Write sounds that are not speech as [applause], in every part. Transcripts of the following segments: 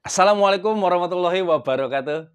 Assalamualaikum warahmatullahi wabarakatuh.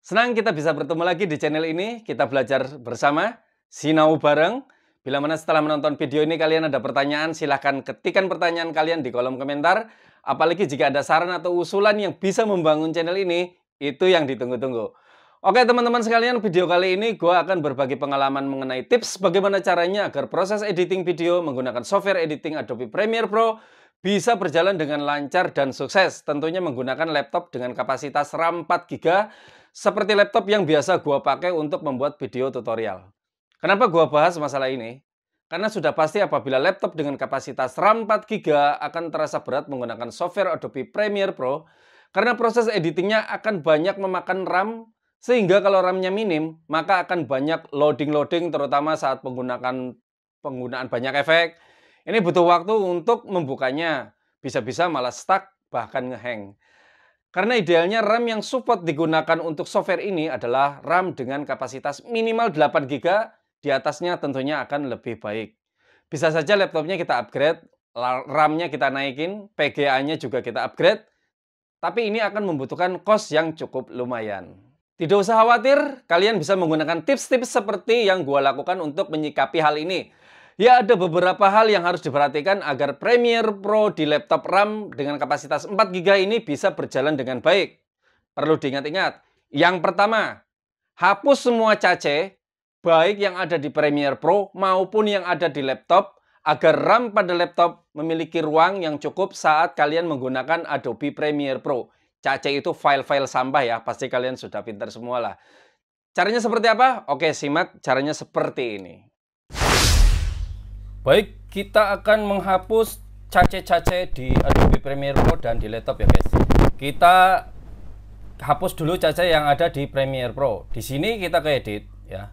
Senang kita bisa bertemu lagi di channel ini. Kita belajar bersama, sinau bareng. Bila mana setelah menonton video ini kalian ada pertanyaan, silahkan ketikkan pertanyaan kalian di kolom komentar. Apalagi jika ada saran atau usulan yang bisa membangun channel ini, itu yang ditunggu-tunggu. Oke teman-teman sekalian, video kali ini gue akan berbagi pengalaman mengenai tips bagaimana caranya agar proses editing video menggunakan software editing Adobe Premiere Pro bisa berjalan dengan lancar dan sukses tentunya menggunakan laptop dengan kapasitas RAM 4GB seperti laptop yang biasa gua pakai untuk membuat video tutorial. Kenapa gua bahas masalah ini? Karena sudah pasti apabila laptop dengan kapasitas RAM 4GB akan terasa berat menggunakan software Adobe Premiere Pro karena proses editingnya akan banyak memakan RAM sehingga kalau RAM-nya minim maka akan banyak loading-loading terutama saat menggunakan penggunaan banyak efek ini butuh waktu untuk membukanya. Bisa-bisa malah stuck, bahkan ngehang. Karena idealnya RAM yang support digunakan untuk software ini adalah RAM dengan kapasitas minimal 8 GB, di atasnya tentunya akan lebih baik. Bisa saja laptopnya kita upgrade, RAM-nya kita naikin, PGA-nya juga kita upgrade, tapi ini akan membutuhkan cost yang cukup lumayan. Tidak usah khawatir, kalian bisa menggunakan tips-tips seperti yang gue lakukan untuk menyikapi hal ini. Ya ada beberapa hal yang harus diperhatikan agar Premiere Pro di laptop RAM dengan kapasitas 4GB ini bisa berjalan dengan baik. Perlu diingat-ingat. Yang pertama, hapus semua cache, baik yang ada di Premiere Pro maupun yang ada di laptop, agar RAM pada laptop memiliki ruang yang cukup saat kalian menggunakan Adobe Premiere Pro. Cache itu file-file sampah ya, pasti kalian sudah pinter semualah. Caranya seperti apa? Oke, simak caranya seperti ini. Baik, kita akan menghapus cace-cace di Adobe Premiere Pro dan di laptop ya guys. Kita hapus dulu cace yang ada di Premiere Pro. Di sini kita ke edit ya.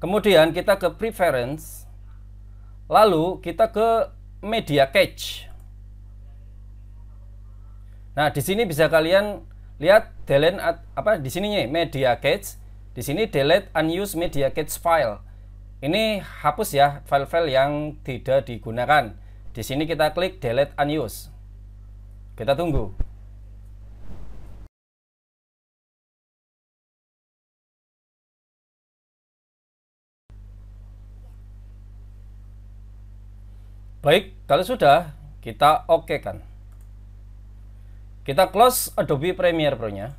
Kemudian kita ke preference. Lalu kita ke media cache. Nah, di sini bisa kalian lihat delete apa di sininya media cache. Di sini delete unused media cache file. Ini hapus ya file-file yang tidak digunakan. Di sini kita klik delete unused. Kita tunggu. Baik, kalau sudah kita oke kan. Kita close Adobe Premiere Pro-nya.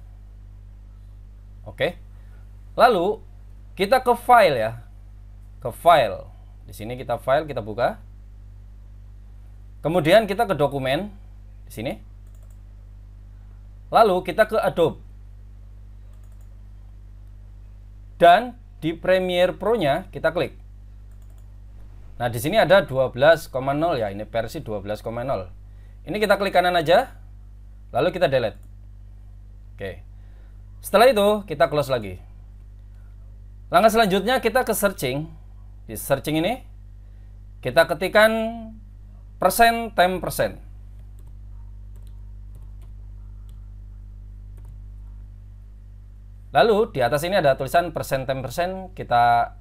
Oke. Lalu kita ke file ya ke file. Di sini kita file, kita buka. Kemudian kita ke dokumen di sini. Lalu kita ke Adobe. Dan di Premiere Pro-nya kita klik. Nah, di sini ada 12,0 ya, ini versi 12,0. Ini kita klik kanan aja. Lalu kita delete. Oke. Setelah itu kita close lagi. Langkah selanjutnya kita ke searching di searching ini kita ketikkan persen time persen lalu di atas ini ada tulisan persen time persen kita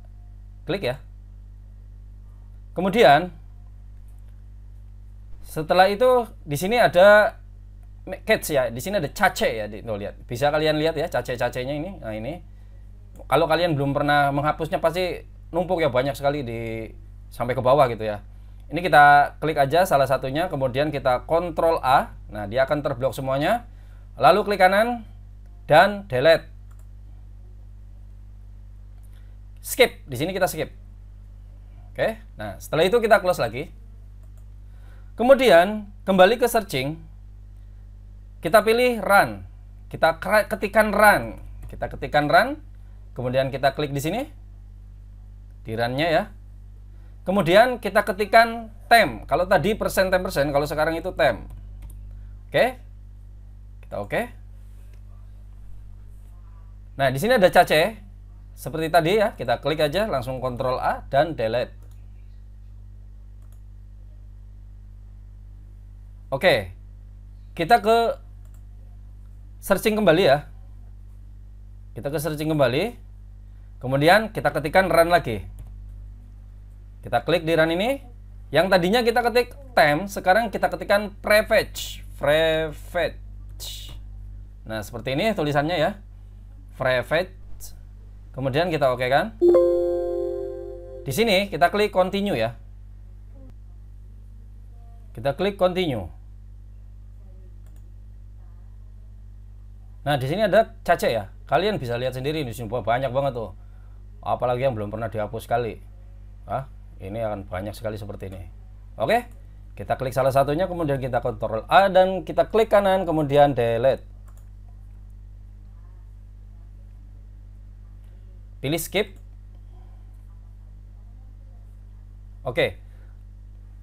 klik ya kemudian setelah itu di sini ada catch ya di sini ada cace ya di, tuh, lihat bisa kalian lihat ya cace cacenya ini nah ini kalau kalian belum pernah menghapusnya pasti numpuk ya banyak sekali di sampai ke bawah gitu ya. Ini kita klik aja salah satunya, kemudian kita kontrol A. Nah, dia akan terblok semuanya. Lalu klik kanan dan delete. Skip. Di sini kita skip. Oke. Nah, setelah itu kita close lagi. Kemudian kembali ke searching. Kita pilih run. Kita ketikan run. Kita ketikan run. Kemudian kita klik di sini di run-nya ya. Kemudian kita ketikkan tem. Kalau tadi persen tem persen, kalau sekarang itu tem. Oke, kita oke. Nah di sini ada cache. Seperti tadi ya, kita klik aja langsung Ctrl A dan delete. Oke, kita ke searching kembali ya. Kita ke searching kembali. Kemudian kita ketikkan run lagi. Kita klik di run ini. Yang tadinya kita ketik temp, sekarang kita ketikkan prefetch. Prefetch. Nah, seperti ini tulisannya ya. Prefetch. Kemudian kita oke kan. Di sini kita klik continue ya. Kita klik continue. Nah, di sini ada cacat ya. Kalian bisa lihat sendiri di sini banyak banget tuh. Apalagi yang belum pernah dihapus sekali, Hah? ini akan banyak sekali seperti ini oke kita klik salah satunya kemudian kita kontrol A dan kita klik kanan kemudian delete pilih skip oke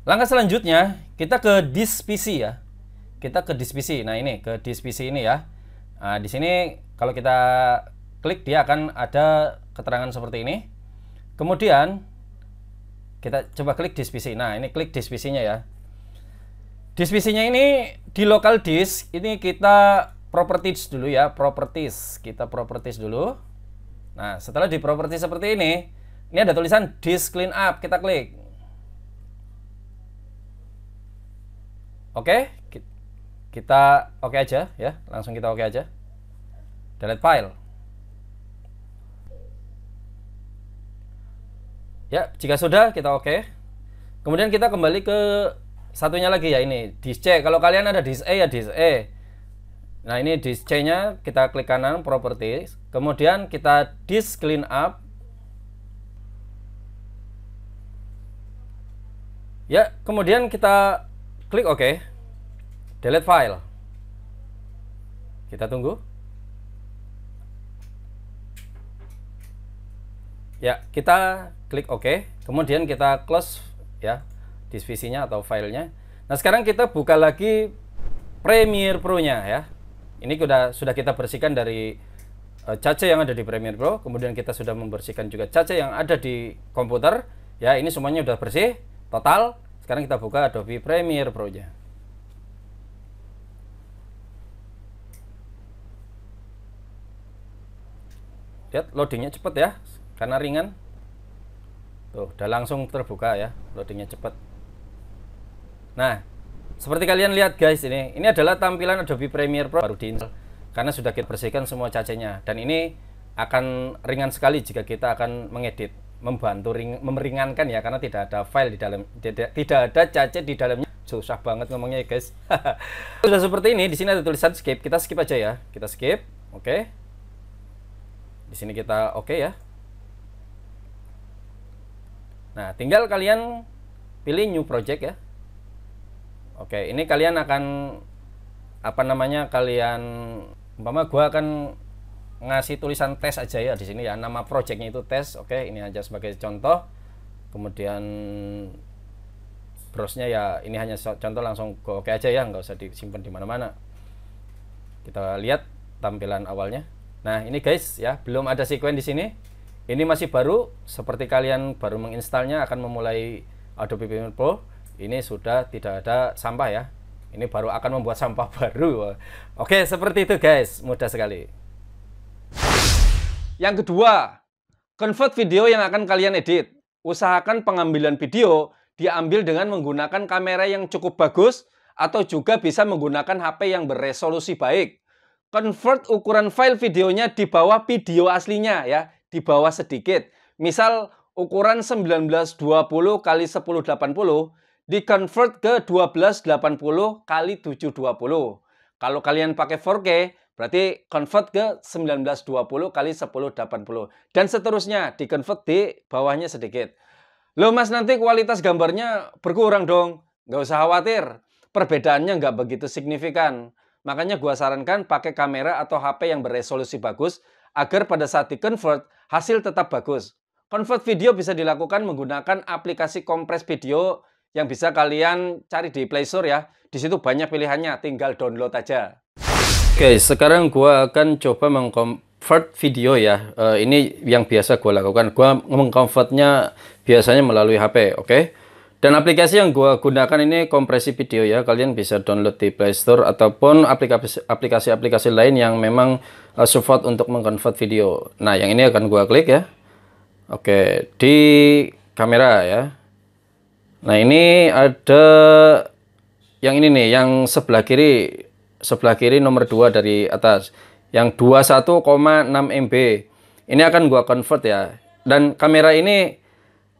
langkah selanjutnya kita ke disk PC ya kita ke disk PC nah ini ke disk PC ini ya nah, di sini kalau kita klik dia akan ada keterangan seperti ini kemudian kita coba klik disk PC. Nah, ini klik disk PC-nya ya. Disk PC-nya ini di local disk, ini kita properties dulu ya, properties. Kita properties dulu. Nah, setelah di properties seperti ini, ini ada tulisan disk clean up, kita klik. Oke, okay. kita oke okay aja ya, langsung kita oke okay aja. Delete file. Ya, jika sudah kita oke. Okay. Kemudian kita kembali ke satunya lagi ya ini dis C. Kalau kalian ada dis E ya dis E. Nah, ini dis C-nya kita klik kanan properties, kemudian kita dis clean up. Ya, kemudian kita klik oke. OK. Delete file. Kita tunggu. Ya, kita klik OK. Kemudian kita close ya divisinya atau filenya. Nah, sekarang kita buka lagi Premiere Pro-nya ya. Ini sudah sudah kita bersihkan dari eh, cache yang ada di Premiere Pro, kemudian kita sudah membersihkan juga cache yang ada di komputer. Ya, ini semuanya sudah bersih, total. Sekarang kita buka Adobe Premiere Pro-nya. Lihat loadingnya cepat ya karena ringan tuh udah langsung terbuka ya loadingnya cepet. nah seperti kalian lihat guys ini ini adalah tampilan Adobe Premiere Pro baru diinstal karena sudah kita bersihkan semua cacenya, dan ini akan ringan sekali jika kita akan mengedit membantu ring, memeringankan ya karena tidak ada file di dalam tidak, tidak ada cache di dalamnya susah banget ngomongnya ya guys [laughs] sudah seperti ini di sini ada tulisan skip kita skip aja ya kita skip oke okay. di sini kita oke okay ya Nah, tinggal kalian pilih new project ya. Oke, ini kalian akan apa namanya? Kalian umpama gua akan ngasih tulisan tes aja ya di sini ya. Nama projectnya itu tes. Oke, ini aja sebagai contoh. Kemudian browse-nya ya ini hanya contoh langsung go oke aja ya, nggak usah disimpan di mana-mana. Kita lihat tampilan awalnya. Nah, ini guys ya, belum ada sequence di sini ini masih baru, seperti kalian baru menginstalnya akan memulai Adobe Premiere Pro, ini sudah tidak ada sampah ya. Ini baru akan membuat sampah [laughs] baru. Oke, seperti itu guys, mudah sekali. Yang kedua, convert video yang akan kalian edit. Usahakan pengambilan video diambil dengan menggunakan kamera yang cukup bagus atau juga bisa menggunakan HP yang beresolusi baik. Convert ukuran file videonya di bawah video aslinya ya di bawah sedikit. Misal ukuran 1920 kali 1080 di convert ke 1280 kali 720. Kalau kalian pakai 4K, berarti convert ke 1920 kali 1080 dan seterusnya convert di bawahnya sedikit. Loh mas nanti kualitas gambarnya berkurang dong. Nggak usah khawatir, perbedaannya nggak begitu signifikan. Makanya gua sarankan pakai kamera atau HP yang beresolusi bagus agar pada saat di convert hasil tetap bagus. Convert video bisa dilakukan menggunakan aplikasi kompres video yang bisa kalian cari di Play Store ya. Di situ banyak pilihannya, tinggal download aja. Oke, sekarang gue akan coba mengconvert video ya. Uh, ini yang biasa gue lakukan. gue mengconvertnya biasanya melalui HP, oke? Okay? Dan aplikasi yang gua gunakan ini kompresi video ya. Kalian bisa download di Play Store ataupun aplikasi-aplikasi lain yang memang eh, support untuk mengkonvert video. Nah, yang ini akan gua klik ya. Oke, di kamera ya. Nah, ini ada yang ini nih, yang sebelah kiri sebelah kiri nomor 2 dari atas. Yang 21,6 MB. Ini akan gua convert ya. Dan kamera ini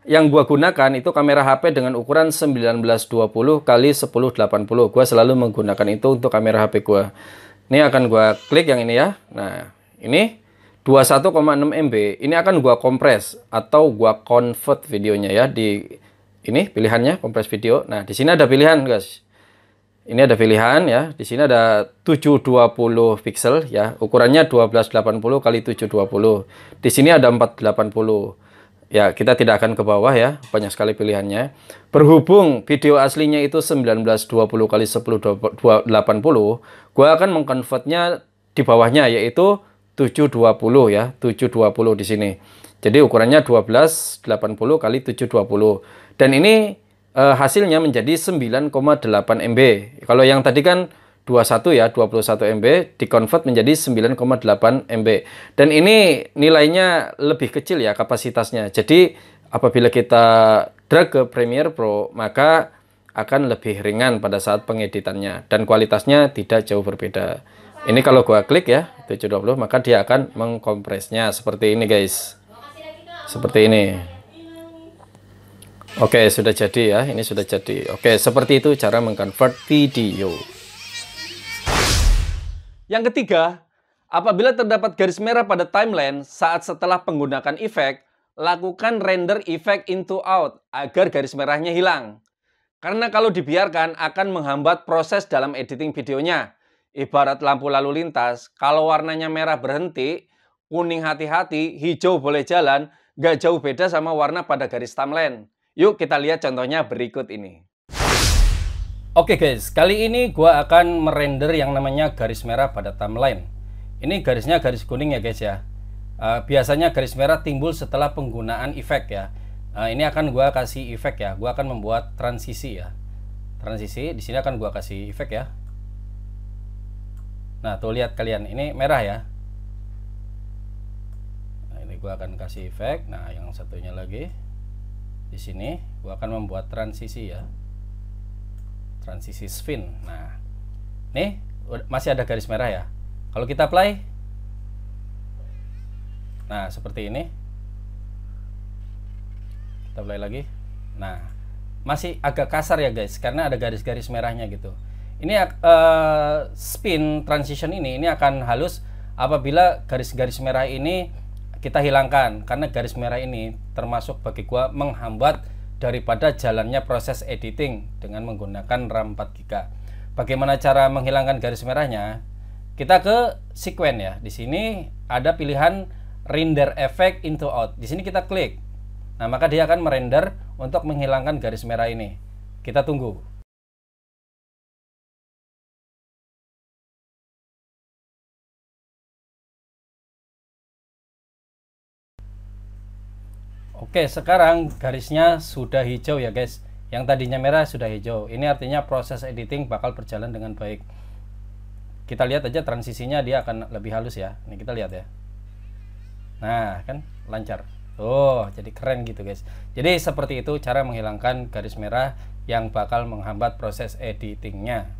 yang gua gunakan itu kamera HP dengan ukuran 1920 kali 1080. Gua selalu menggunakan itu untuk kamera HP gua. Ini akan gua klik yang ini ya. Nah, ini 21,6 MB. Ini akan gua kompres atau gua convert videonya ya di ini pilihannya kompres video. Nah, di sini ada pilihan, guys. Ini ada pilihan ya. Di sini ada 720 pixel ya. Ukurannya 1280 kali 720. Di sini ada 480 ya kita tidak akan ke bawah ya, banyak sekali pilihannya. Berhubung video aslinya itu 1920 kali 1080, gua akan mengkonvertnya di bawahnya yaitu 720 ya, 720 di sini. Jadi ukurannya 1280 kali 720. Dan ini e, hasilnya menjadi 9,8 MB. Kalau yang tadi kan 21 ya, 21 MB dikonvert menjadi 9,8 MB. Dan ini nilainya lebih kecil ya kapasitasnya. Jadi apabila kita drag ke Premiere Pro, maka akan lebih ringan pada saat pengeditannya dan kualitasnya tidak jauh berbeda. Ini kalau gua klik ya 720 maka dia akan mengkompresnya seperti ini guys. Seperti ini. Oke, sudah jadi ya. Ini sudah jadi. Oke, seperti itu cara mengkonvert video. Yang ketiga, apabila terdapat garis merah pada timeline saat setelah penggunaan efek, lakukan render efek into out agar garis merahnya hilang. Karena kalau dibiarkan akan menghambat proses dalam editing videonya. Ibarat lampu lalu lintas, kalau warnanya merah berhenti, kuning hati-hati, hijau boleh jalan, gak jauh beda sama warna pada garis timeline. Yuk kita lihat contohnya berikut ini. Oke okay guys, kali ini gue akan merender yang namanya garis merah pada timeline. Ini garisnya garis kuning ya guys ya. Uh, biasanya garis merah timbul setelah penggunaan efek ya. Uh, ini akan gue kasih efek ya. Gue akan membuat transisi ya. Transisi di sini akan gue kasih efek ya. Nah tuh lihat kalian, ini merah ya. Nah, ini gue akan kasih efek. Nah yang satunya lagi di sini gue akan membuat transisi ya transisi spin nah nih masih ada garis merah ya kalau kita play nah seperti ini kita play lagi nah masih agak kasar ya guys karena ada garis-garis merahnya gitu ini uh, spin transition ini ini akan halus apabila garis-garis merah ini kita hilangkan karena garis merah ini termasuk bagi gua menghambat daripada jalannya proses editing dengan menggunakan RAM 4GB. Bagaimana cara menghilangkan garis merahnya? Kita ke sequen ya. Di sini ada pilihan render effect into out. Di sini kita klik. Nah, maka dia akan merender untuk menghilangkan garis merah ini. Kita tunggu. Oke, sekarang garisnya sudah hijau ya guys. Yang tadinya merah sudah hijau. Ini artinya proses editing bakal berjalan dengan baik. Kita lihat aja transisinya dia akan lebih halus ya. Ini kita lihat ya. Nah, kan lancar. Oh, jadi keren gitu guys. Jadi seperti itu cara menghilangkan garis merah yang bakal menghambat proses editingnya.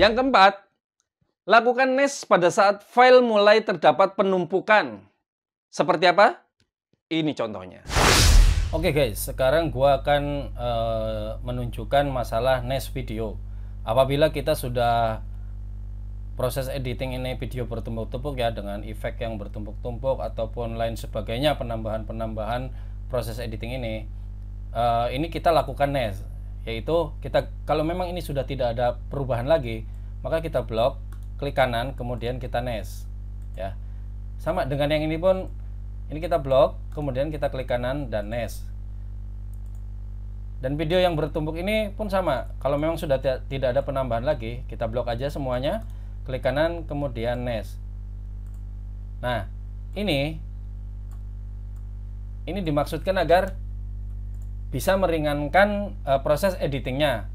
Yang keempat, lakukan nest pada saat file mulai terdapat penumpukan. Seperti apa? Ini contohnya. Oke okay guys, sekarang gua akan uh, menunjukkan masalah next video. Apabila kita sudah proses editing ini video bertumpuk-tumpuk ya dengan efek yang bertumpuk-tumpuk ataupun lain sebagainya penambahan-penambahan proses editing ini, uh, ini kita lakukan next, yaitu kita kalau memang ini sudah tidak ada perubahan lagi, maka kita blok, klik kanan, kemudian kita next, ya. Sama dengan yang ini pun ini kita blok kemudian kita klik kanan dan next dan video yang bertumpuk ini pun sama kalau memang sudah tidak ada penambahan lagi kita blok aja semuanya klik kanan kemudian next nah ini ini dimaksudkan agar bisa meringankan e, proses editingnya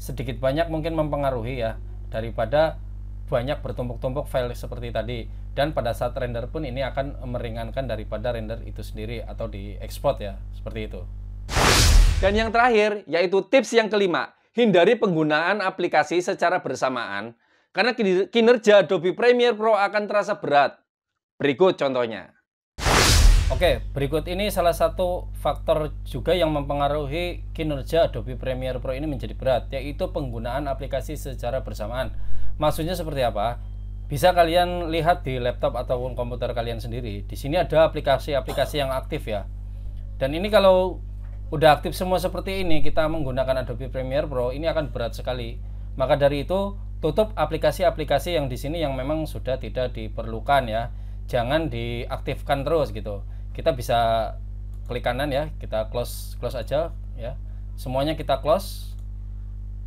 sedikit banyak mungkin mempengaruhi ya daripada banyak bertumpuk-tumpuk file seperti tadi dan pada saat render pun ini akan meringankan daripada render itu sendiri atau di export ya seperti itu dan yang terakhir yaitu tips yang kelima hindari penggunaan aplikasi secara bersamaan karena kinerja Adobe Premiere Pro akan terasa berat berikut contohnya Oke, berikut ini salah satu faktor juga yang mempengaruhi kinerja Adobe Premiere Pro ini menjadi berat, yaitu penggunaan aplikasi secara bersamaan. Maksudnya seperti apa? bisa kalian lihat di laptop ataupun komputer kalian sendiri. Di sini ada aplikasi-aplikasi yang aktif ya. Dan ini kalau udah aktif semua seperti ini, kita menggunakan Adobe Premiere Pro, ini akan berat sekali. Maka dari itu, tutup aplikasi-aplikasi yang di sini yang memang sudah tidak diperlukan ya. Jangan diaktifkan terus gitu. Kita bisa klik kanan ya, kita close close aja ya. Semuanya kita close.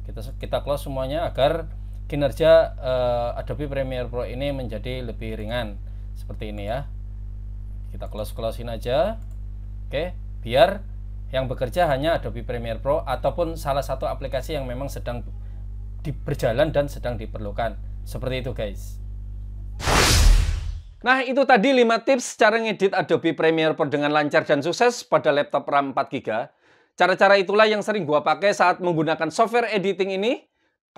Kita kita close semuanya agar kinerja uh, Adobe Premiere Pro ini menjadi lebih ringan seperti ini ya kita close closein aja oke biar yang bekerja hanya Adobe Premiere Pro ataupun salah satu aplikasi yang memang sedang di, berjalan dan sedang diperlukan seperti itu guys Nah itu tadi 5 tips cara ngedit Adobe Premiere Pro dengan lancar dan sukses pada laptop RAM 4GB Cara-cara itulah yang sering gua pakai saat menggunakan software editing ini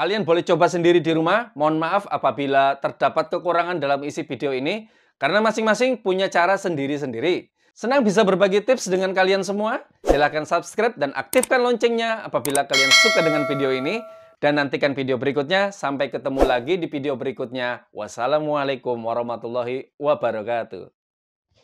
Kalian boleh coba sendiri di rumah. Mohon maaf apabila terdapat kekurangan dalam isi video ini, karena masing-masing punya cara sendiri-sendiri. Senang bisa berbagi tips dengan kalian semua. Silahkan subscribe dan aktifkan loncengnya apabila kalian suka dengan video ini. Dan nantikan video berikutnya. Sampai ketemu lagi di video berikutnya. Wassalamualaikum warahmatullahi wabarakatuh.